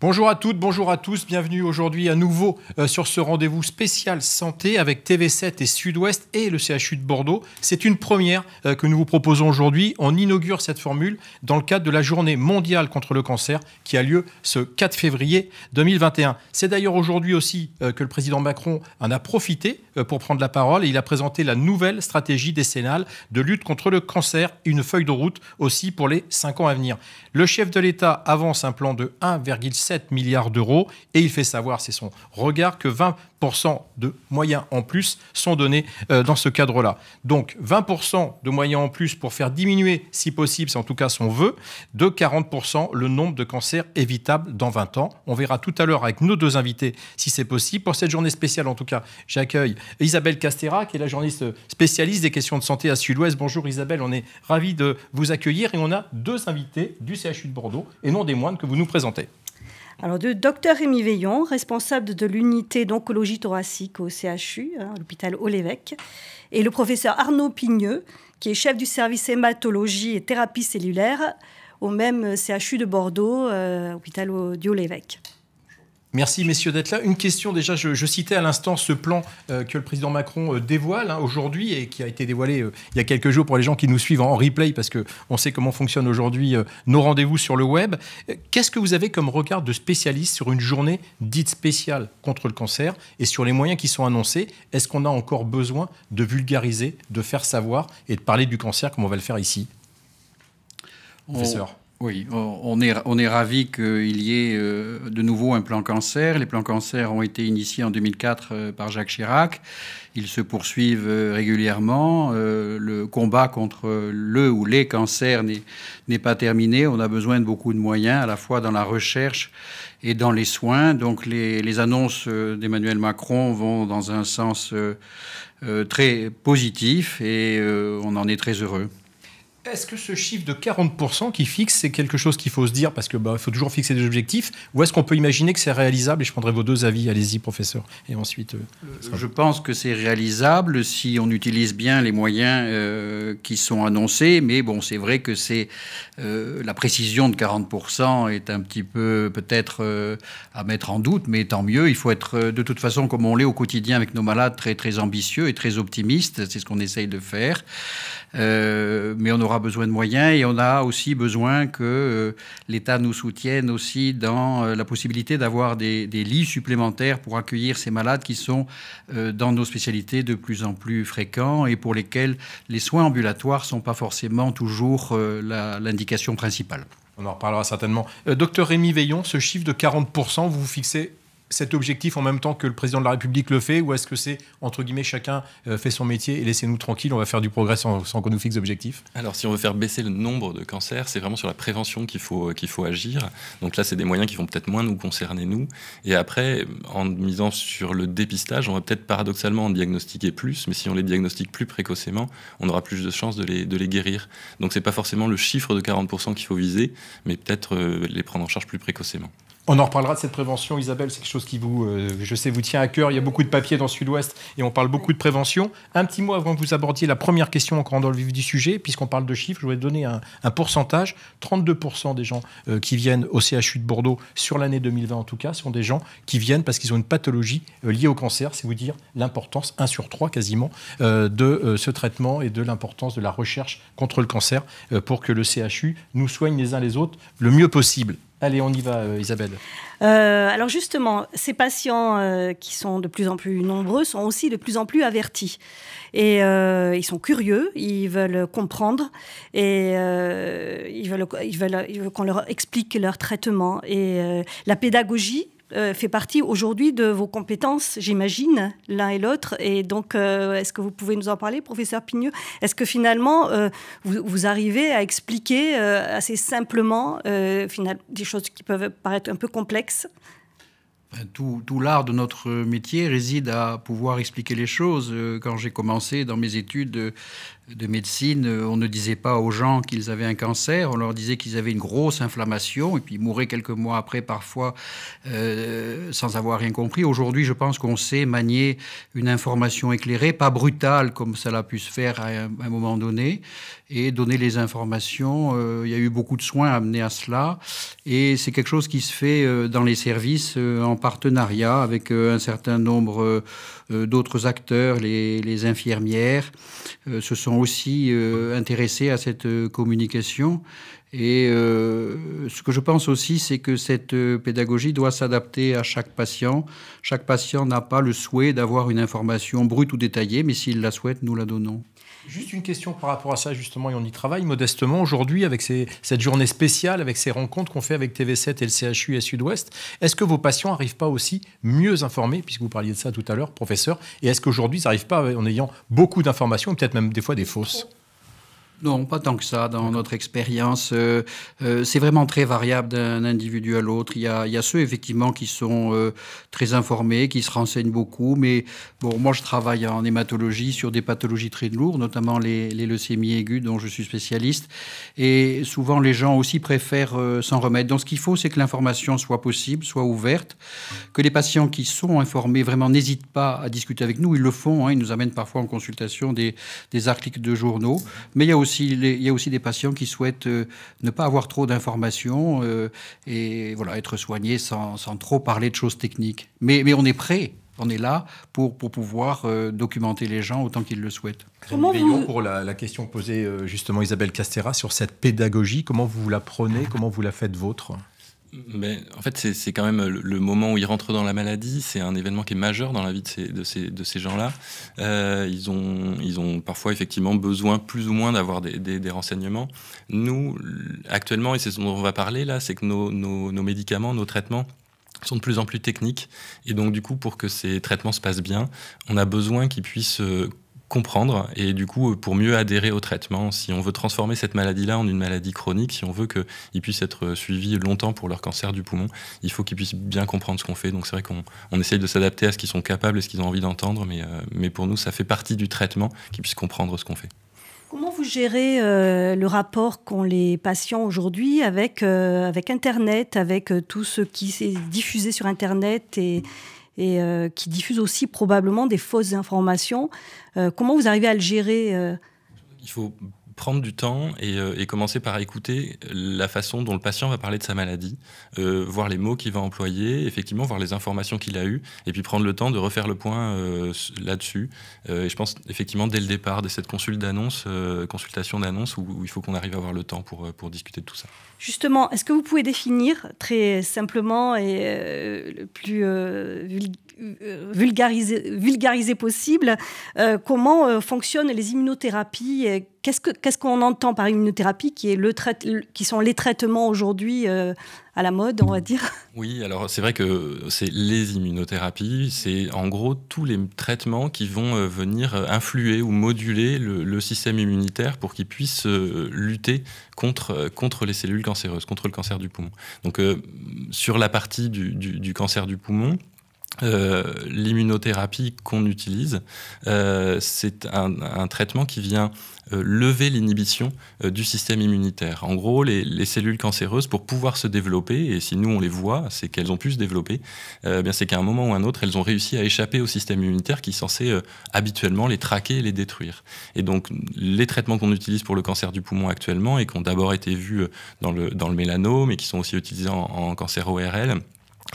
Bonjour à toutes, bonjour à tous, bienvenue aujourd'hui à nouveau euh, sur ce rendez-vous spécial santé avec TV7 et Sud-Ouest et le CHU de Bordeaux. C'est une première euh, que nous vous proposons aujourd'hui. On inaugure cette formule dans le cadre de la journée mondiale contre le cancer qui a lieu ce 4 février 2021. C'est d'ailleurs aujourd'hui aussi euh, que le président Macron en a profité pour prendre la parole et il a présenté la nouvelle stratégie décennale de lutte contre le cancer, une feuille de route aussi pour les cinq ans à venir. Le chef de l'État avance un plan de 1,5 7 milliards d'euros. Et il fait savoir, c'est son regard, que 20% de moyens en plus sont donnés euh, dans ce cadre-là. Donc 20% de moyens en plus pour faire diminuer, si possible, c'est en tout cas son vœu, de 40% le nombre de cancers évitables dans 20 ans. On verra tout à l'heure avec nos deux invités si c'est possible. Pour cette journée spéciale, en tout cas, j'accueille Isabelle Castera, qui est la journaliste spécialiste des questions de santé à Sud-Ouest. Bonjour Isabelle, on est ravis de vous accueillir et on a deux invités du CHU de Bordeaux et non des moines que vous nous présentez. Alors, de docteur Rémi Veillon, responsable de l'unité d'oncologie thoracique au CHU, hein, à l'hôpital Olévêque, et le professeur Arnaud Pigneux, qui est chef du service hématologie et thérapie cellulaire au même CHU de Bordeaux, euh, hôpital du Merci messieurs d'être là. Une question déjà, je, citais à l'instant ce plan euh, que le président Macron euh, dévoile hein, aujourd'hui et qui a été dévoilé euh, il y a quelques jours pour les gens qui nous suivent en replay parce qu'on sait comment fonctionnent aujourd'hui nos rendez-vous sur le web. Qu'est-ce que vous avez comme regard de spécialiste sur une journée dite spéciale contre le cancer et sur les moyens qui sont annoncés Est-ce qu'on a encore besoin de vulgariser, de faire savoir et de parler du cancer comme on va le faire ici Professeur oui, on est, on est ravi qu'il y ait euh, de nouveau un plan cancer. Les plans cancer ont été initiés en 2004 euh, par Jacques Chirac. Ils se poursuivent euh, régulièrement. Le combat contre le ou les cancers n'est pas terminé. On a besoin de beaucoup de moyens, à la fois dans la recherche et dans les soins. Donc les, les annonces d'Emmanuel Macron vont dans un sens très positif et on en est très heureux. Est-ce que ce chiffre de 40% qui fixe, c'est quelque chose qu'il faut se dire parce qu'il bah, faut toujours fixer des objectifs Ou est-ce qu'on peut imaginer que c'est réalisable Et je prendrai vos deux avis. Allez-y, professeur. Et ensuite. Euh, euh, je pense que c'est réalisable si on utilise bien les moyens euh, qui sont annoncés. Mais bon, c'est vrai que c'est la précision de 40% est un petit peu peut-être à mettre en doute. Mais tant mieux. Il faut être de toute façon, comme on l'est au quotidien avec nos malades, très, très ambitieux et très optimistes. C'est ce qu'on essaye de faire. Euh, mais on aura besoin de moyens et on a aussi besoin que euh, l'État nous soutienne aussi dans euh, la possibilité d'avoir des, des, lits supplémentaires pour accueillir ces malades qui sont dans nos spécialités de plus en plus fréquents et pour lesquels les soins ambulatoires ne sont pas forcément toujours l'indication principale. On en reparlera certainement. docteur Rémi Veillon, ce chiffre de 40%, vous vous fixez cet objectif en même temps que le président de la République le fait Ou est-ce que c'est, entre guillemets, chacun euh, fait son métier et laissez-nous tranquilles on va faire du progrès sans, qu'on nous fixe d'objectif Alors, si on veut faire baisser le nombre de cancers, c'est vraiment sur la prévention qu'il faut, euh, qu'il faut agir. Donc là, c'est des moyens qui vont peut-être moins nous concerner, nous. Et après, en misant sur le dépistage, on va peut-être paradoxalement en diagnostiquer plus, mais si on les diagnostique plus précocement, on aura plus de chances de les, guérir. Donc, ce n'est pas forcément le chiffre de 40% qu'il faut viser, mais peut-être euh, les prendre en charge plus précocement. On en reparlera de cette prévention, Isabelle. C'est quelque chose qui vous, euh, je sais, vous tient à cœur. Il y a beaucoup de papiers dans Sud-Ouest et on parle beaucoup de prévention. Un petit mot avant que vous abordiez la première question, encore dans le vif du sujet, puisqu'on parle de chiffres, je voudrais donner un, pourcentage. 32% des gens euh, qui viennent au CHU de Bordeaux, sur l'année 2020 en tout cas, sont des gens qui viennent parce qu'ils ont une pathologie euh, liée au cancer. C'est vous dire l'importance, 1 sur 3 quasiment, de ce traitement et de l'importance de la recherche contre le cancer pour que le CHU nous soigne les uns les autres le mieux possible. Allez, on y va, euh, Isabelle. Euh, alors justement, ces patients euh, qui sont de plus en plus nombreux sont aussi de plus en plus avertis. Et ils sont curieux, ils veulent comprendre et ils veulent, veulent qu'on leur explique leur traitement. Et la pédagogie euh, fait partie aujourd'hui de vos compétences, j'imagine, l'un et l'autre. Et donc, euh, est-ce que vous pouvez nous en parler, professeur Pigneux Est-ce que finalement, euh, vous, arrivez à expliquer assez simplement des choses qui peuvent paraître un peu complexes ben, tout l'art de notre métier réside à pouvoir expliquer les choses. Quand j'ai commencé dans mes études, de médecine, euh, on ne disait pas aux gens qu'ils avaient un cancer, on leur disait qu'ils avaient une grosse inflammation et puis ils mouraient quelques mois après parfois euh, sans avoir rien compris. Aujourd'hui, je pense qu'on sait manier une information éclairée, pas brutale comme ça a pu se faire à un, moment donné, et donner les informations. Euh, il y a eu beaucoup de soins amenés à cela et c'est quelque chose qui se fait dans les services en partenariat avec un certain nombre euh, d'autres acteurs, les, infirmières, euh, se sont aussi euh, intéressés à cette communication. Et ce que je pense aussi, c'est que cette pédagogie doit s'adapter à chaque patient. Chaque patient n'a pas le souhait d'avoir une information brute ou détaillée, mais s'il la souhaite, nous la donnons. Juste une question par rapport à ça, justement, et on y travaille modestement aujourd'hui avec cette journée spéciale, avec ces rencontres qu'on fait avec TV7 et le CHU et Sud-Ouest. Est-ce que vos patients n'arrivent pas aussi mieux informés, puisque vous parliez de ça tout à l'heure, professeur, et est-ce qu'aujourd'hui, ils n'arrivent pas en ayant beaucoup d'informations, peut-être même des fois des fausses non, pas tant que ça. Dans notre expérience, euh, euh, c'est vraiment très variable d'un individu à l'autre. Il, y a ceux, effectivement, qui sont euh, très informés, qui se renseignent beaucoup. Mais bon, moi, je travaille en hématologie sur des pathologies très lourdes, notamment les, leucémies aiguës, dont je suis spécialiste. Et souvent, les gens aussi préfèrent s'en remettre. Donc, ce qu'il faut, c'est que l'information soit possible, soit ouverte, que les patients qui sont informés vraiment n'hésitent pas à discuter avec nous. Ils le font. Hein. ils nous amènent parfois en consultation des, des articles de journaux. Mais il y a il y a aussi des patients qui souhaitent euh, ne pas avoir trop d'informations euh, et voilà, être soignés sans, sans, trop parler de choses techniques. Mais, on est prêt. On est là pour, pour pouvoir euh, documenter les gens autant qu'ils le souhaitent. Comment vous... pour la, question posée justement Isabelle Castera sur cette pédagogie, comment vous la prenez, ah. comment vous la faites vôtre mais en fait, c'est quand même le moment où ils rentrent dans la maladie. C'est un événement qui est majeur dans la vie de ces, de ces, gens-là. Euh, ils, ont, ils ont parfois effectivement besoin plus ou moins d'avoir des, renseignements. Nous, actuellement, et c'est ce dont on va parler là, c'est que nos médicaments, nos traitements, sont de plus en plus techniques. Et donc, du coup, pour que ces traitements se passent bien, on a besoin qu'ils puissent euh, comprendre et du coup euh, pour mieux adhérer au traitement. Si on veut transformer cette maladie-là en une maladie chronique, si on veut qu'ils puissent être euh, suivis longtemps pour leur cancer du poumon, il faut qu'ils puissent bien comprendre ce qu'on fait. Donc c'est vrai qu'on on essaye de s'adapter à ce qu'ils sont capables et ce qu'ils ont envie d'entendre, mais, euh, mais pour nous ça fait partie du traitement qu'ils puissent comprendre ce qu'on fait. Comment vous gérez le rapport qu'ont les patients aujourd'hui avec, avec Internet, avec tout ce qui s'est diffusé sur Internet et euh, qui diffuse aussi probablement des fausses informations. Euh, comment vous arrivez à le gérer euh prendre du temps euh, et, commencer par écouter la façon dont le patient va parler de sa maladie, euh, voir les mots qu'il va employer, effectivement voir les informations qu'il a eues, et puis prendre le temps de refaire le point euh, là-dessus. et je pense effectivement dès le départ, dès cette consulte d'annonce, consultation d'annonce, où, il faut qu'on arrive à avoir le temps pour, pour discuter de tout ça. Justement, est-ce que vous pouvez définir très simplement et le plus vulgaire euh, vulgariser possible, euh, comment euh, fonctionnent les immunothérapies Qu'est-ce qu'on entend par immunothérapie, qui, est le qui sont les traitements aujourd'hui à la mode, on va dire Oui, alors c'est vrai que c'est les immunothérapies, c'est en gros tous les traitements qui vont venir influer ou moduler le, système immunitaire pour qu'il puisse lutter contre, contre les cellules cancéreuses, contre le cancer du poumon. Donc sur la partie du cancer du poumon, euh, l'immunothérapie qu'on utilise, euh, c'est un, traitement qui vient euh, lever l'inhibition du système immunitaire. En gros, les, cellules cancéreuses, pour pouvoir se développer, et si nous on les voit, c'est qu'elles ont pu se développer, bien c'est qu'à un moment ou un autre, elles ont réussi à échapper au système immunitaire qui est censé habituellement les traquer et les détruire. Et donc, les traitements qu'on utilise pour le cancer du poumon actuellement, et qui ont d'abord été vus dans le, dans le mélanome, et qui sont aussi utilisés en cancer ORL,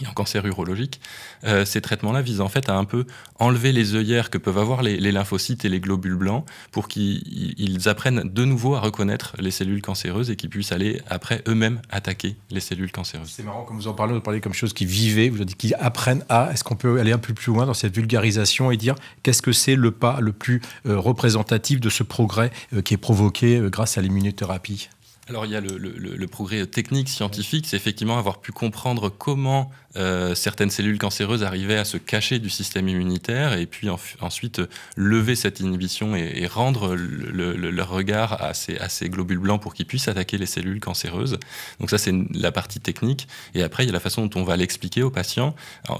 et en cancer urologique, euh, ces traitements-là visent en fait à un peu enlever les œillères que peuvent avoir les, lymphocytes et les globules blancs pour qu'ils apprennent de nouveau à reconnaître les cellules cancéreuses et qu'ils puissent aller après eux-mêmes attaquer les cellules cancéreuses. C'est marrant, comme vous en parlez, vous parlez comme chose qui vivait, vous avez dit qu'ils apprennent à. Est-ce qu'on peut aller un peu plus loin dans cette vulgarisation et dire qu'est-ce que c'est le pas le plus euh, représentatif de ce progrès euh, qui est provoqué grâce à l'immunothérapie alors il y a le, progrès technique, scientifique, c'est effectivement avoir pu comprendre comment euh, certaines cellules cancéreuses arrivaient à se cacher du système immunitaire et puis ensuite euh, lever cette inhibition et, rendre leur regard à ces, globules blancs pour qu'ils puissent attaquer les cellules cancéreuses. Donc ça c'est la partie technique. Et après il y a la façon dont on va l'expliquer aux patients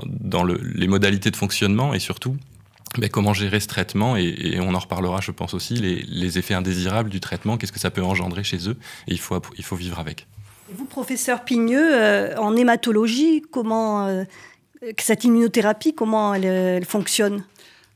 dans les modalités de fonctionnement et surtout comment gérer ce traitement et, on en reparlera, je pense aussi, les, effets indésirables du traitement, qu'est-ce que ça peut engendrer chez eux et il faut, il faut vivre avec. Vous, professeur Pigneux, euh, en hématologie, comment euh, cette immunothérapie, comment elle euh, fonctionne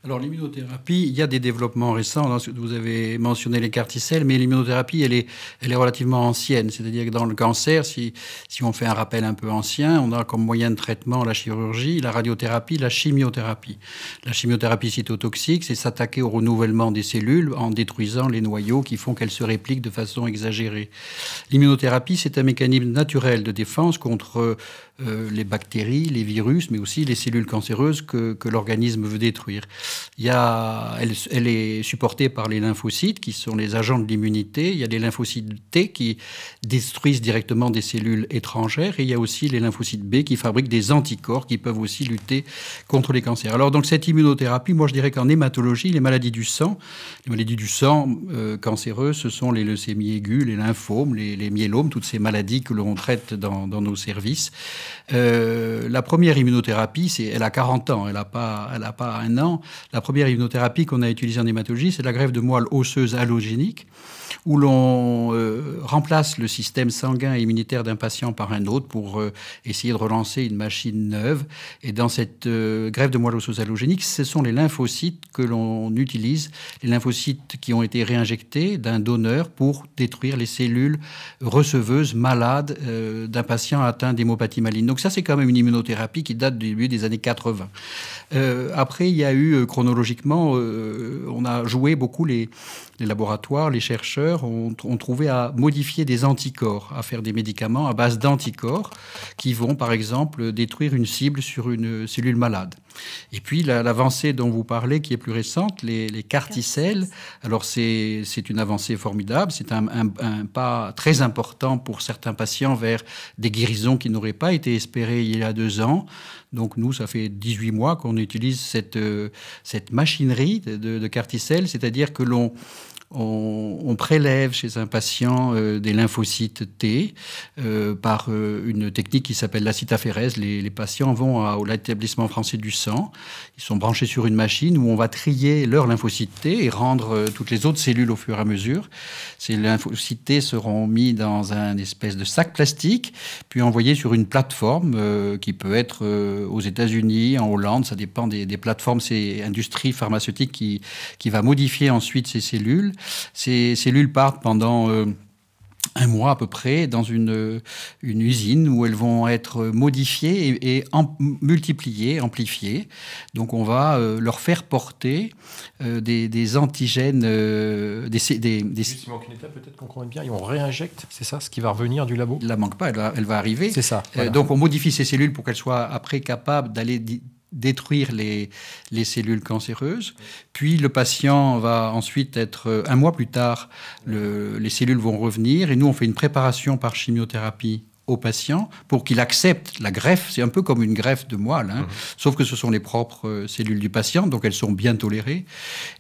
alors l'immunothérapie, il y a des développements récents. Vous avez mentionné les carticelles, mais l'immunothérapie, elle est, elle est relativement ancienne. C'est-à-dire que dans le cancer, si, si on fait un rappel un peu ancien, on a comme moyen de traitement la chirurgie, la radiothérapie, la chimiothérapie. La chimiothérapie cytotoxique, c'est s'attaquer au renouvellement des cellules en détruisant les noyaux qui font qu'elles se répliquent de façon exagérée. L'immunothérapie, c'est un mécanisme naturel de défense contre euh, les bactéries, les virus, mais aussi les cellules cancéreuses que, l'organisme veut détruire. Il y a, elle, est supportée par les lymphocytes, qui sont les agents de l'immunité. Il y a des lymphocytes T qui détruisent directement des cellules étrangères. Et il y a aussi les lymphocytes B qui fabriquent des anticorps qui peuvent aussi lutter contre les cancers. Alors, donc, cette immunothérapie, moi, je dirais qu'en hématologie, les maladies du sang, les maladies du sang euh, cancéreuses, ce sont les leucémies aiguës, les lymphomes, les, les myélomes, toutes ces maladies que l'on traite dans nos services. Euh, la première immunothérapie, c'est, elle a 40 ans, elle n'a pas, elle a pas un an. La première immunothérapie qu'on a utilisée en hématologie, c'est la greffe de moelle osseuse allogénique où l'on euh, remplace le système sanguin et immunitaire d'un patient par un autre pour euh, essayer de relancer une machine neuve. Et dans cette euh, grève greffe de moelle osseuse allogénique, ce sont les lymphocytes que l'on utilise, les lymphocytes qui ont été réinjectés d'un donneur pour détruire les cellules receveuses malades d'un patient atteint d'hémopathie maligne. Donc ça, c'est quand même une immunothérapie qui date du début des années 80. après, il y a eu chronologiquement, on a joué beaucoup les, les laboratoires, les chercheurs ont, trouvé à modifier des anticorps, à faire des médicaments à base d'anticorps qui vont, par exemple, détruire une cible sur une cellule malade. Et puis l'avancée dont vous parlez, qui est plus récente, les, carticelles. Alors c'est une avancée formidable, c'est un, pas très important pour certains patients vers des guérisons qui n'auraient pas été espérées il y a deux ans. Donc nous, ça fait 18 mois qu'on utilise cette, euh, cette machinerie de carticelles, c'est-à-dire que l'on on, prélève chez un patient euh, des lymphocytes T euh, par euh, une technique qui s'appelle la citaphérèse. Les, patients vont à, l'établissement français du sang, ils sont branchés sur une machine où on va trier leurs lymphocytes T et rendre toutes les autres cellules au fur et à mesure. Ces lymphocytes T seront mis dans un espèce de sac plastique, puis envoyés sur une plateforme qui peut être aux États-Unis, en Hollande, ça dépend des, plateformes, c'est l'industrie pharmaceutique qui va modifier ensuite ces cellules ces cellules partent pendant euh, un mois à peu près dans une, euh, une usine où elles vont être modifiées et, multipliées, amplifiées. Donc on va euh, leur faire porter des, antigènes, des, des, il manque une étape peut-être qu'on comprend bien, et on réinjecte, c'est ça ce qui va revenir du labo La manque pas, elle va, arriver. C'est ça. donc on modifie ces cellules pour qu'elles soient après capables d'aller détruire les, cellules cancéreuses. Puis le patient va ensuite être, euh, un mois plus tard, les cellules vont revenir et nous on fait une préparation par chimiothérapie au patient pour qu'il accepte la greffe. C'est un peu comme une greffe de moelle, hein. mmh. sauf que ce sont les propres euh, cellules du patient, donc elles sont bien tolérées.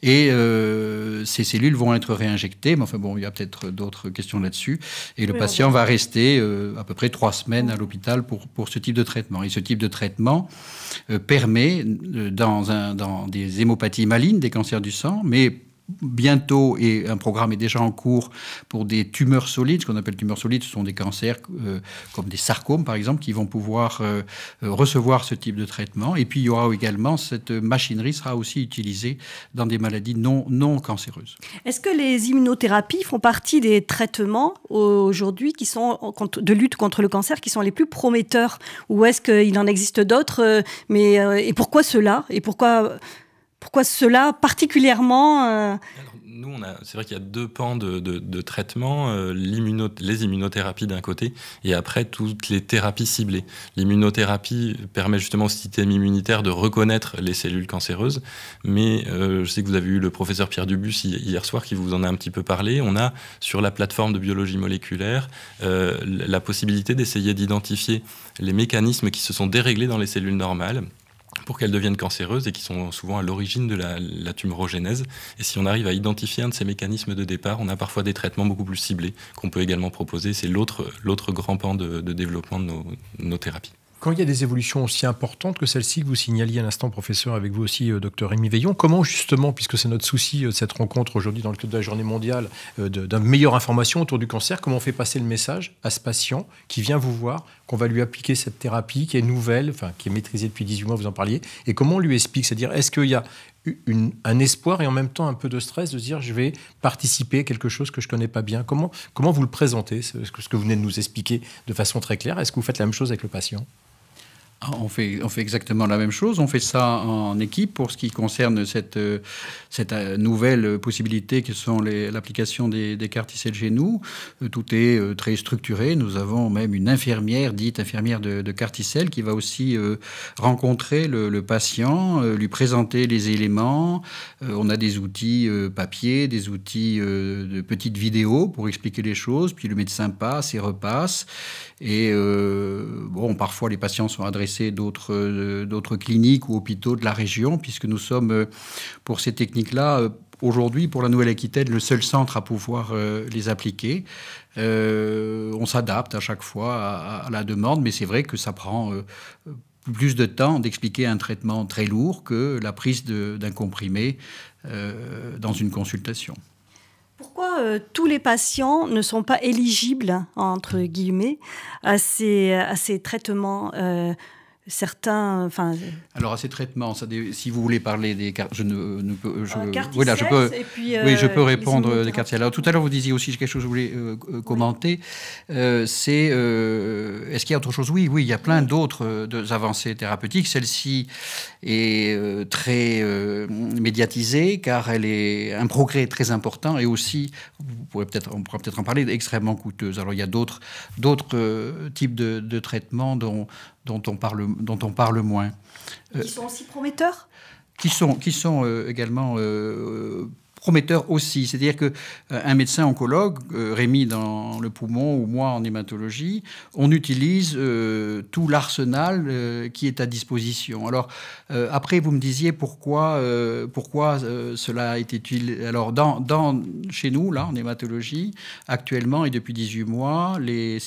Et euh, ces cellules vont être réinjectées, mais enfin bon, il y a peut-être d'autres questions là-dessus. Et le patient va rester euh, à peu près trois semaines à mmh. l'hôpital pour, pour ce type de traitement. Et ce type de traitement permet, dans, un, dans des hémopathies malignes, des cancers du sang, mais bientôt, et un programme est déjà en cours pour des tumeurs solides, ce qu'on appelle tumeurs solides, ce sont des cancers euh, comme des sarcomes par exemple, qui vont pouvoir euh, euh, recevoir ce type de traitement. Et puis il y aura également, cette machinerie sera aussi utilisée dans des maladies non, non cancéreuses. Est-ce que les immunothérapies font partie des traitements aujourd'hui qui sont de lutte contre le cancer qui sont les plus prometteurs Ou est-ce qu'il en existe d'autres Mais et pourquoi cela Et pourquoi pourquoi cela particulièrement euh? c'est vrai qu'il y a deux pans de, traitement, euh, les immunothérapies d'un côté et après toutes les thérapies ciblées. L'immunothérapie permet justement au système immunitaire de reconnaître les cellules cancéreuses, mais euh, je sais que vous avez eu le professeur Pierre Dubus hier soir qui vous en a un petit peu parlé. On a sur la plateforme de biologie moléculaire la possibilité d'essayer d'identifier les mécanismes qui se sont déréglés dans les cellules normales pour qu'elles deviennent cancéreuses et qui sont souvent à l'origine de la, la, tumorogénèse. Et si on arrive à identifier un de ces mécanismes de départ, on a parfois des traitements beaucoup plus ciblés qu'on peut également proposer. C'est l'autre grand pan de, développement de nos thérapies. Quand il y a des évolutions aussi importantes que celles ci que vous signaliez à l'instant, professeur, avec vous aussi, euh, docteur Rémi Veillon, comment justement, puisque c'est notre souci euh, cette rencontre aujourd'hui dans le cadre de la journée mondiale euh, d'une meilleure information autour du cancer, comment on fait passer le message à ce patient qui vient vous voir, qu'on va lui appliquer cette thérapie qui est nouvelle, qui est maîtrisée depuis 18 mois, vous en parliez, et comment on lui explique C'est-à-dire, est-ce qu'il y a un espoir et en même temps un peu de stress de dire je vais participer à quelque chose que je ne connais pas bien comment, comment vous le présentez, ce que vous venez de nous expliquer de façon très claire Est-ce que vous faites la même chose avec le patient ah, on fait, on fait exactement la même chose. On fait ça en équipe pour ce qui concerne cette, euh, euh, nouvelle possibilité que sont l'application des, carticelles chez nous. Euh, tout est très structuré. Nous avons même une infirmière, dite infirmière de, de qui va aussi rencontrer le, le, patient, lui présenter les éléments. On a des outils papier, des outils de petites vidéos pour expliquer les choses. Puis le médecin passe et repasse. Et bon, parfois les patients sont adressés intéresser euh, d'autres cliniques ou hôpitaux de la région, puisque nous sommes, euh, pour ces techniques-là, euh, aujourd'hui, pour la Nouvelle-Aquitaine, le seul centre à pouvoir les appliquer. on s'adapte à chaque fois à, la demande, mais c'est vrai que ça prend plus de temps d'expliquer un traitement très lourd que la prise d'un comprimé dans une consultation. Pourquoi tous les patients ne sont pas éligibles, entre guillemets, à ces, à ces traitements certains. Enfin, Alors, à ces traitements, ça, si vous voulez parler des cartes. Je ne, peux, je, euh, oui, là, je peux, euh, oui, je peux répondre euh, des cartes. Alors, tout à l'heure, vous disiez aussi quelque chose que je voulais commenter. c'est. Est-ce qu'il y a autre chose Oui, oui, il y a plein d'autres avancées thérapeutiques. Celle-ci est très médiatisée car elle est un progrès très important et aussi, vous pouvez peut-être, on pourra peut-être en parler, extrêmement coûteuse. Alors, il y a d'autres types de, de traitements dont dont on parle, dont on parle moins. Qui sont aussi prometteurs qui sont, qui sont euh, également euh, prometteur aussi. C'est-à-dire que euh, un médecin oncologue, euh, Rémi dans le poumon ou moi en hématologie, on utilise euh, tout l'arsenal qui est à disposition. Alors après, vous me disiez pourquoi pourquoi cela été utile. Alors dans, chez nous là en hématologie actuellement et depuis 18 mois, les,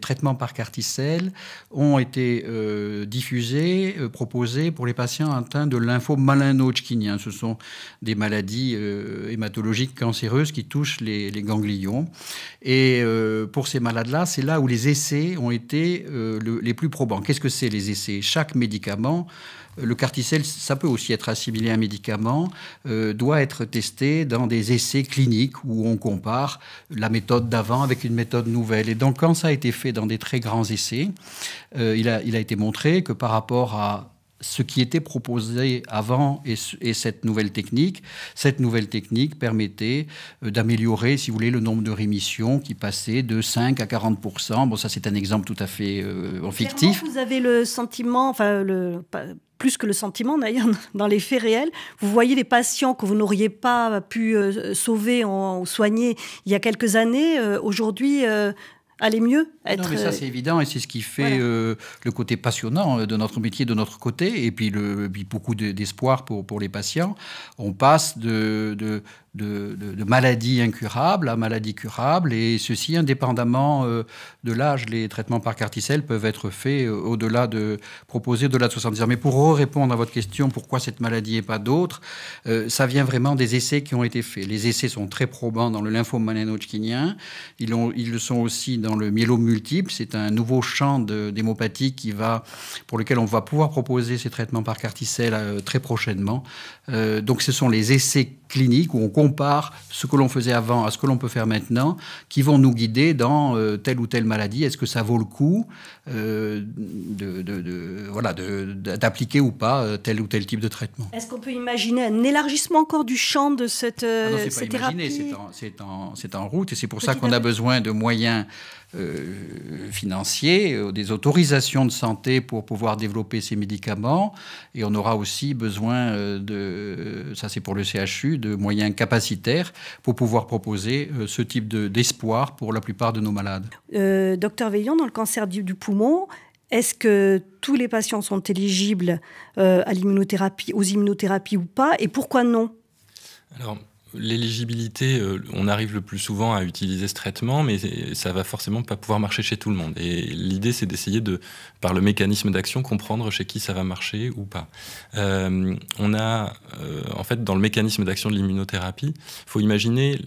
traitements par carticelle ont été diffusés, proposés pour les patients atteints de lymphome malino Ce sont des maladies euh, hématologiques cancéreuses qui touche les, ganglions. Et euh, pour ces malades-là, c'est là où les essais ont été euh, les plus probants. Qu'est-ce que c'est les essais Chaque médicament le carticelle, ça peut aussi être assimilé à un médicament, doit être testé dans des essais cliniques où on compare la méthode d'avant avec une méthode nouvelle. Et donc, quand ça a été fait dans des très grands essais, il, a, été montré que par rapport à ce qui était proposé avant et, cette nouvelle technique. Cette nouvelle technique permettait euh, d'améliorer, si vous voulez, le nombre de rémissions qui passait de 5 à 40 Bon, ça c'est un exemple tout à fait euh, fictif. vous avez le sentiment, enfin le plus que le sentiment d'ailleurs, dans les faits réels. Vous voyez les patients que vous n'auriez pas pu euh, sauver ou soigner il y a quelques années, aujourd'hui aller mieux. Être... Non, mais ça, euh, c'est évident, et c'est ce qui fait euh, le côté passionnant euh, de notre métier de notre côté, et puis, le, beaucoup d'espoir pour, pour les patients. On passe de, de, maladies incurables à maladies curables, et ceci indépendamment euh, de l'âge. Les traitements par carticelle e peuvent être faits euh, au-delà de proposer au-delà de 70 ans. Mais pour répondre à votre question, pourquoi cette maladie et pas d'autres, euh, ça vient vraiment des essais qui ont été faits. Les essais sont très probants dans le lymphome Ils, ils le sont aussi dans le myélome multiple. C'est un nouveau champ d'hémopathie qui va, pour lequel on va pouvoir proposer ces traitements par carticelle e très prochainement. donc, ce sont les essais cliniques où on compare ce que l'on faisait avant à ce que l'on peut faire maintenant, qui vont nous guider dans euh, telle ou telle maladie. Est-ce que ça vaut le coup euh, de, voilà, d'appliquer ou pas euh, tel ou tel type de traitement Est-ce qu'on peut imaginer un élargissement encore du champ de cette, ah thérapie c'est en, route et c'est pour ça qu'on a besoin de moyens euh, financiers, euh, des autorisations de santé pour pouvoir développer ces médicaments. Et on aura aussi besoin euh, de, ça c'est pour le CHU, de moyens capacitaires pour pouvoir proposer ce type d'espoir pour la plupart de nos malades. docteur Veillon, dans le cancer du, poumon, est-ce que tous les patients sont éligibles à l'immunothérapie, aux immunothérapies ou pas Et pourquoi non l'éligibilité, euh, on arrive le plus souvent à utiliser ce traitement, mais ça va forcément pas pouvoir marcher chez tout le monde. Et l'idée, c'est d'essayer de, par le mécanisme d'action, comprendre chez qui ça va marcher ou pas. Euh, on a, euh, en fait, dans le mécanisme d'action de l'immunothérapie, il faut imaginer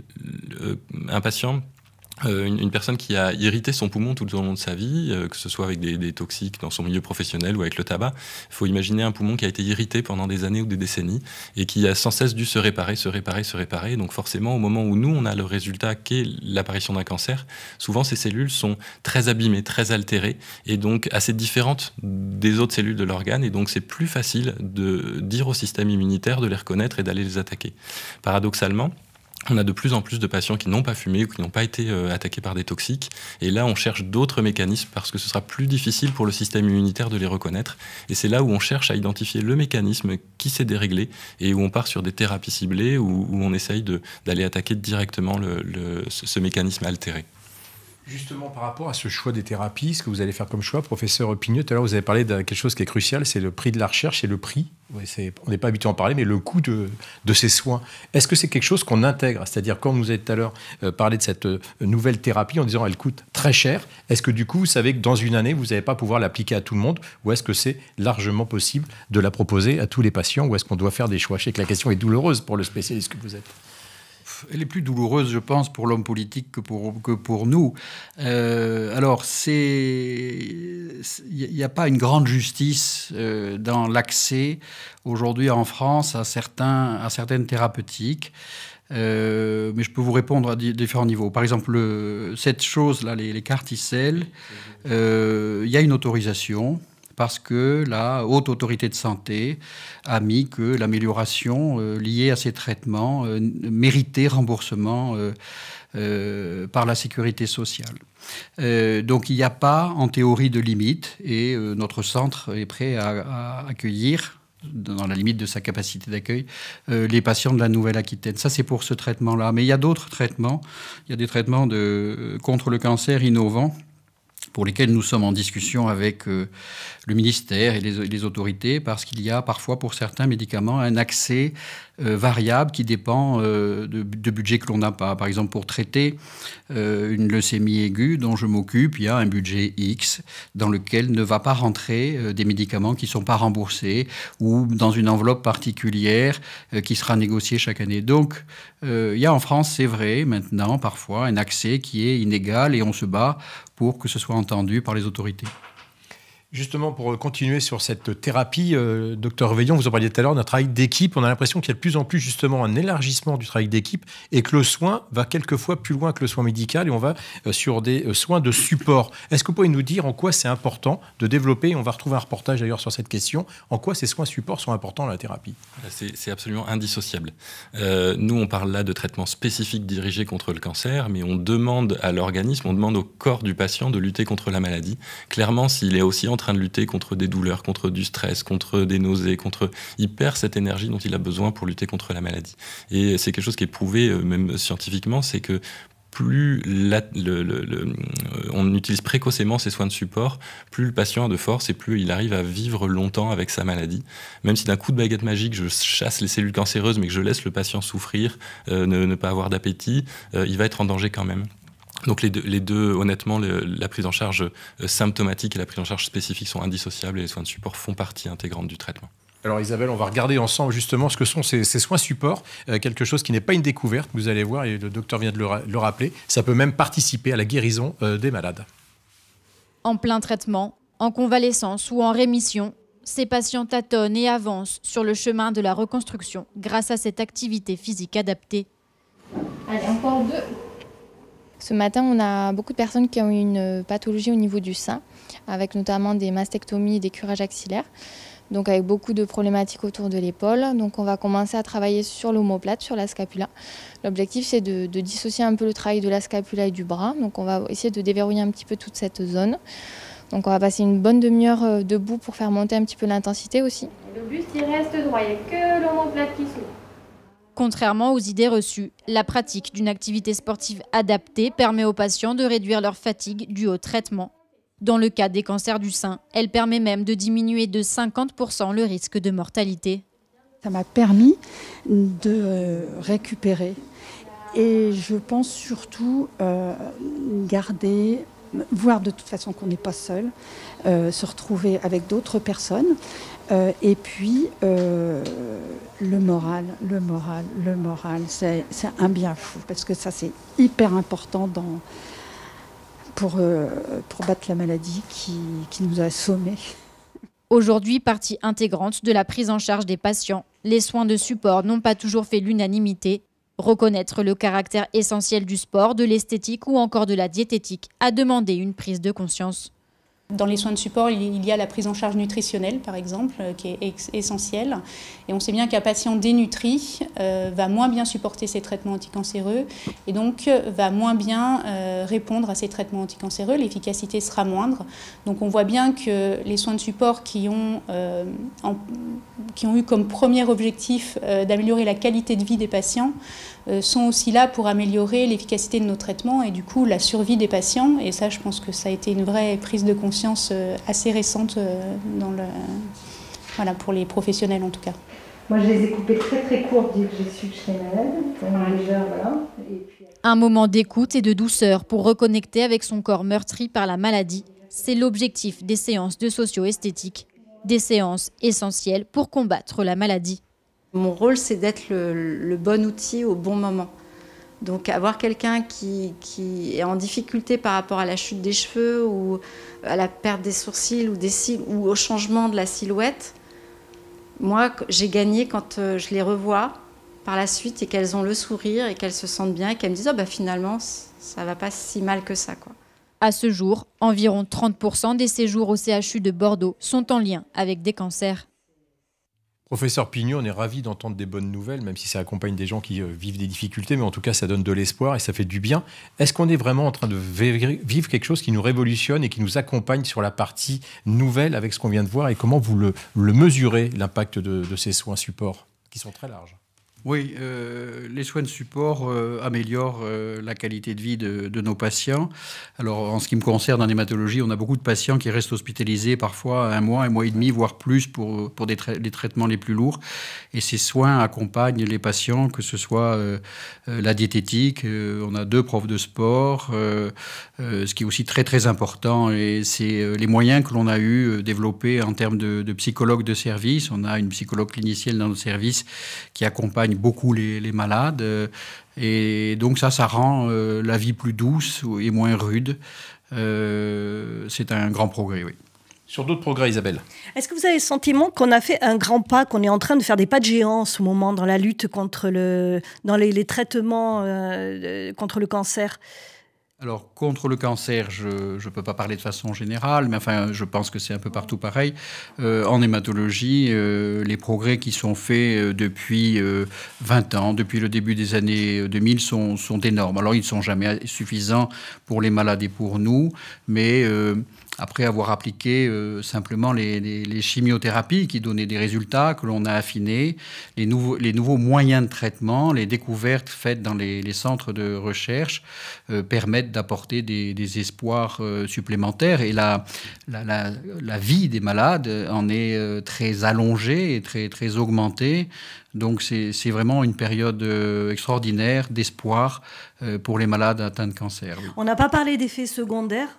un patient euh, une, personne qui a irrité son poumon tout au long de sa vie, euh, que ce soit avec des, des, toxiques dans son milieu professionnel ou avec le tabac, il faut imaginer un poumon qui a été irrité pendant des années ou des décennies et qui a sans cesse dû se réparer, se réparer, se réparer. Donc forcément, au moment où nous, on a le résultat qu'est l'apparition d'un cancer, souvent ces cellules sont très abîmées, très altérées et donc assez différentes des autres cellules de l'organe et donc c'est plus facile de dire au système immunitaire de les reconnaître et d'aller les attaquer. Paradoxalement, on a de plus en plus de patients qui n'ont pas fumé ou qui n'ont pas été euh, attaqués par des toxiques. Et là, on cherche d'autres mécanismes parce que ce sera plus difficile pour le système immunitaire de les reconnaître. Et c'est là où on cherche à identifier le mécanisme qui s'est déréglé et où on part sur des thérapies ciblées où, on essaye d'aller attaquer directement ce mécanisme altéré. Justement, par rapport à ce choix des thérapies, ce que vous allez faire comme choix, professeur Pigneux, tout à l'heure, vous avez parlé de quelque chose qui est crucial, c'est le prix de la recherche et le prix, on n'est pas habitué à en parler, mais le coût de, ces soins. Est-ce que c'est quelque chose qu'on intègre C'est-à-dire, quand vous avez tout à l'heure euh, parlé de cette euh, nouvelle thérapie en disant elle coûte très cher, est-ce que du coup, vous savez que dans une année, vous n'allez pas pouvoir l'appliquer à tout le monde ou est-ce que c'est largement possible de la proposer à tous les patients ou est-ce qu'on doit faire des choix Je sais que la question est douloureuse pour le spécialiste que vous êtes elle est plus douloureuse, je pense, pour l'homme politique que pour, que pour nous. Euh, alors, il n'y a pas une grande justice euh, dans l'accès aujourd'hui en France à, certains, à certaines thérapeutiques. Euh, mais je peux vous répondre à différents niveaux. Par exemple, cette chose-là, les, les carticelles, il euh, y a une autorisation parce que la haute autorité de santé a mis que l'amélioration euh, liée à ces traitements euh, méritait remboursement euh, par la sécurité sociale. donc il n'y a pas en théorie de limite et notre centre est prêt à, accueillir dans la limite de sa capacité d'accueil, les patients de la Nouvelle-Aquitaine. Ça, c'est pour ce traitement-là. Mais il y a d'autres traitements. Il y a des traitements contre le cancer innovants pour lesquels nous sommes en discussion avec euh, le ministère et les autorités, parce qu'il y a parfois pour certains médicaments un accès euh, variable qui dépend euh, de, budget que l'on n'a pas. Par exemple, pour traiter euh, une leucémie aiguë dont je m'occupe, il y a un budget X dans lequel ne va pas rentrer des médicaments qui ne sont pas remboursés ou dans une enveloppe particulière qui sera négociée chaque année. Donc, il y a en France, c'est vrai, maintenant, parfois, un accès qui est inégal et on se bat pour que ce soit entendu par les autorités. Justement, pour continuer sur cette thérapie, euh, docteur Veillon, vous en parliez tout à l'heure, d'un travail d'équipe, on a l'impression qu'il y a de plus en plus justement un élargissement du travail d'équipe et que le soin va quelquefois plus loin que le soin médical et on va euh, sur des euh, soins de support. Est-ce que vous pouvez nous dire en quoi c'est important de développer, on va retrouver un reportage d'ailleurs sur cette question, en quoi ces soins support sont importants dans la thérapie C'est absolument indissociable. nous, on parle là de traitements spécifiques dirigés contre le cancer, mais on demande à l'organisme, on demande au corps du patient de lutter contre la maladie. Clairement, s'il est aussi en train de lutter contre des douleurs, contre du stress, contre des nausées, contre. Il perd cette énergie dont il a besoin pour lutter contre la maladie. Et c'est quelque chose qui est prouvé, euh, même scientifiquement, c'est que plus le, euh, on utilise précocement ces soins de support, plus le patient a de force et plus il arrive à vivre longtemps avec sa maladie. Même si d'un coup de baguette magique, je chasse les cellules cancéreuses, mais que je laisse le patient souffrir, euh, ne, pas avoir d'appétit, il va être en danger quand même. Donc les deux, honnêtement, la prise en charge euh, symptomatique et la prise en charge spécifique sont indissociables et les soins de support font partie intégrante du traitement. Alors Isabelle, on va regarder ensemble justement ce que sont ces, soins support euh, quelque chose qui n'est pas une découverte, vous allez voir, et le docteur vient de le, rappeler, ça peut même participer à la guérison euh, des malades. En plein traitement, en convalescence ou en rémission, ces patients tâtonnent et avancent sur le chemin de la reconstruction grâce à cette activité physique adaptée. Allez, encore deux. Ce matin, on a beaucoup de personnes qui ont eu une pathologie au niveau du sein, avec notamment des mastectomies et des curages axillaires, donc avec beaucoup de problématiques autour de l'épaule. Donc on va commencer à travailler sur l'omoplate, sur la scapula. L'objectif, c'est de, dissocier un peu le travail de la scapula et du bras. Donc on va essayer de déverrouiller un petit peu toute cette zone. Donc on va passer une bonne demi-heure euh, debout pour faire monter un petit peu l'intensité aussi. Le buste, il reste droit, il n'y a que l'omoplate qui s'ouvre. Contrairement aux idées reçues, la pratique d'une activité sportive adaptée permet aux patients de réduire leur fatigue due au traitement. Dans le cas des cancers du sein, elle permet même de diminuer de 50% le risque de mortalité. Ça m'a permis de récupérer et je pense surtout euh, garder voir de toute façon qu'on n'est pas seul, euh, se retrouver avec d'autres personnes, euh, et puis, euh, le moral, le moral, le moral, c'est un bien fou, parce que ça, c'est hyper important pour, euh, pour battre la maladie qui, qui nous a assommés. Aujourd'hui, partie intégrante de la prise en charge des patients, les soins de support n'ont pas toujours fait l'unanimité. Reconnaître le caractère essentiel du sport, de l'esthétique ou encore de la diététique a demandé une prise de conscience. Dans les soins de support, il y a la prise en charge nutritionnelle, par exemple, euh, qui est essentielle. Et on sait bien qu'un patient dénutri euh, va moins bien supporter ses traitements anticancéreux et donc euh, va moins bien répondre à ces traitements anticancéreux. L'efficacité sera moindre. Donc on voit bien que les soins de support qui ont, qui ont eu comme premier objectif d'améliorer la qualité de vie des patients sont aussi là pour améliorer l'efficacité de nos traitements et du coup la survie des patients. Et ça, je pense que ça a été une vraie prise de conscience euh, assez récente euh, dans pour les professionnels en tout cas. Moi, je les ai coupées très très courtes j'ai su que malade. Un moment d'écoute et de douceur pour reconnecter avec son corps meurtri par la maladie. C'est l'objectif des séances de socio-esthétique, des séances essentielles pour combattre la maladie. Mon rôle, c'est d'être le bon outil au bon moment. Donc avoir quelqu'un qui, est en difficulté par rapport à la chute des cheveux ou à la perte des sourcils ou des cils ou au changement de la silhouette, moi j'ai gagné quand euh, je les revois par la suite et qu'elles ont le sourire et qu'elles se sentent bien et qu'elles me disent oh, bah finalement ça va pas si mal que ça quoi. À ce jour, environ 30% des séjours au CHU de Bordeaux sont en lien avec des cancers. Professeur Pignot, on est ravi d'entendre des bonnes nouvelles, même si ça accompagne des gens qui euh, vivent des difficultés, mais en tout cas, ça donne de l'espoir et ça fait du bien. Est-ce qu'on est vraiment en train de vivre quelque chose qui nous révolutionne et qui nous accompagne sur la partie nouvelle avec ce qu'on vient de voir et comment vous le, mesurez, l'impact de ces soins supports qui sont très larges oui, euh, les soins de support euh, améliorent euh, la qualité de vie de, nos patients. Alors, en ce qui me concerne, en hématologie, on a beaucoup de patients qui restent hospitalisés parfois un mois, un mois et demi, voire plus pour, pour des les traitements les plus lourds. Et ces soins accompagnent les patients, que ce soit la diététique, on a deux profs de sport, ce qui est aussi très très important. Et c'est les moyens que l'on a eu développés en termes de, psychologues de service. On a une psychologue clinicienne dans le service qui accompagne beaucoup les, malades. Euh, et donc ça, ça rend euh, la vie plus douce et moins rude. Euh, c'est un grand progrès, oui. Sur d'autres progrès, Isabelle. Est-ce que vous avez le sentiment qu'on a fait un grand pas, qu'on est en train de faire des pas de géant en ce moment dans la lutte contre le, dans les, traitements contre le cancer alors, contre le cancer, je ne peux pas parler de façon générale, mais enfin, je pense que c'est un peu partout pareil. Euh, en hématologie, euh, les progrès qui sont faits euh, depuis 20 ans, depuis le début des années 2000, sont, sont énormes. Alors, ils ne sont jamais suffisants pour les malades et pour nous, mais après avoir appliqué euh, simplement les, chimiothérapies qui donnaient des résultats que l'on a affinés, les nouveaux, les nouveaux moyens de traitement, les découvertes faites dans les, centres de recherche euh, permettent d'apporter des, espoirs euh, supplémentaires et la, la, la, vie des malades en est très allongée et très, très augmentée. Donc c'est vraiment une période extraordinaire d'espoir pour les malades atteints de cancer. On n'a pas parlé d'effets secondaires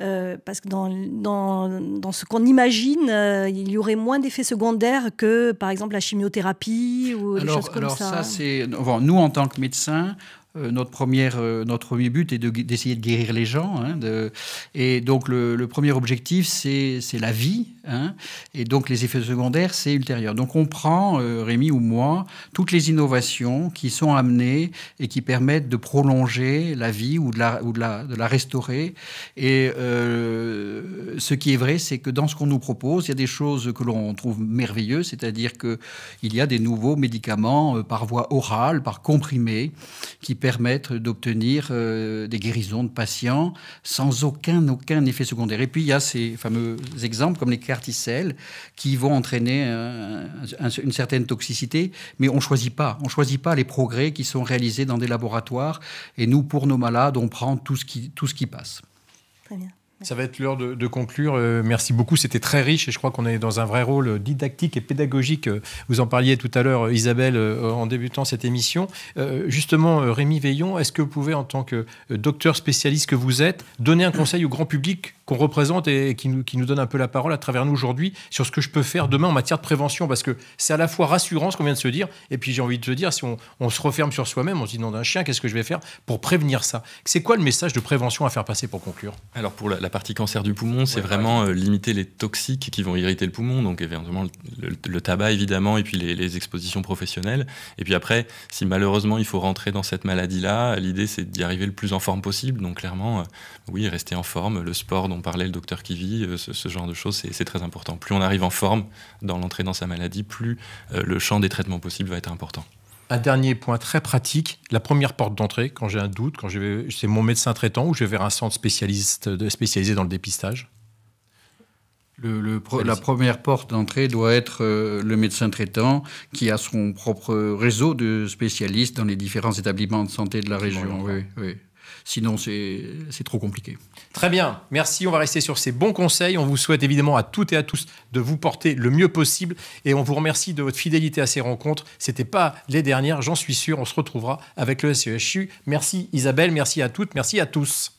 euh, parce que dans, ce qu'on imagine, euh, il y aurait moins d'effets secondaires que, par exemple, la chimiothérapie ou des choses comme alors ça. c'est... nous, en tant que médecins, euh, notre, première, euh, notre premier but est d'essayer de, guérir les gens. Hein, de, et donc le, premier objectif, c'est la vie. Hein, et donc les effets secondaires, c'est ultérieur. Donc on prend, euh, Rémi ou moi, toutes les innovations qui sont amenées et qui permettent de prolonger la vie ou de la, ou de la, restaurer. Et ce qui est vrai, c'est que dans ce qu'on nous propose, il y a des choses que l'on trouve merveilleuses, c'est-à-dire qu'il y a des nouveaux médicaments par voie orale, par comprimé, qui permettre d'obtenir euh, des guérisons de patients sans aucun, aucun effet secondaire. Et puis il y a ces fameux exemples comme les carticelles qui vont entraîner une certaine toxicité, mais on ne choisit pas. On choisit pas les progrès qui sont réalisés dans des laboratoires. Et nous, pour nos malades, on prend tout ce qui, tout ce qui passe. Très bien. Ça va être l'heure de, conclure. Euh, merci beaucoup. C'était très riche et je crois qu'on est dans un vrai rôle euh, didactique et pédagogique. Euh, vous en parliez tout à l'heure, Isabelle, en débutant cette émission. justement, Rémi Veillon, est-ce que vous pouvez, en tant que docteur spécialiste que vous êtes, donner un conseil au grand public qu'on représente et, qui, nous, qui nous, donne un peu la parole à travers nous aujourd'hui sur ce que je peux faire demain en matière de prévention. Parce que c'est à la fois rassurant ce qu'on vient de se dire, et puis j'ai envie de te dire, si on, on se referme sur soi-même, on se dit non d'un chien, qu'est-ce que je vais faire pour prévenir ça C'est quoi le message de prévention à faire passer pour conclure Alors pour la, partie cancer du poumon, c'est vraiment euh, limiter les toxiques qui vont irriter le poumon, donc évidemment le, tabac évidemment, et puis les, les expositions professionnelles. Et puis après, si malheureusement il faut rentrer dans cette maladie-là, l'idée c'est d'y arriver le plus en forme possible. Donc clairement, euh, oui, rester en forme, le sport on parlait le docteur qui vit, euh, ce, genre de choses, c'est très important. Plus on arrive en forme dans l'entrée dans sa maladie, plus euh, le champ des traitements possibles va être important. Un dernier point très pratique, la première porte d'entrée, quand j'ai un doute, quand c'est mon médecin traitant ou je vais vers un centre spécialiste, spécialisé dans le dépistage la première porte d'entrée doit être euh, le médecin traitant qui a son propre réseau de spécialistes dans les différents établissements de santé de la région. oui. Sinon, c'est trop compliqué. Très bien. Merci. On va rester sur ces bons conseils. On vous souhaite évidemment à toutes et à tous de vous porter le mieux possible. Et on vous remercie de votre fidélité à ces rencontres. Ce n'était pas les dernières, j'en suis sûr. On se retrouvera avec le SESU. Merci Isabelle. Merci à toutes. Merci à tous.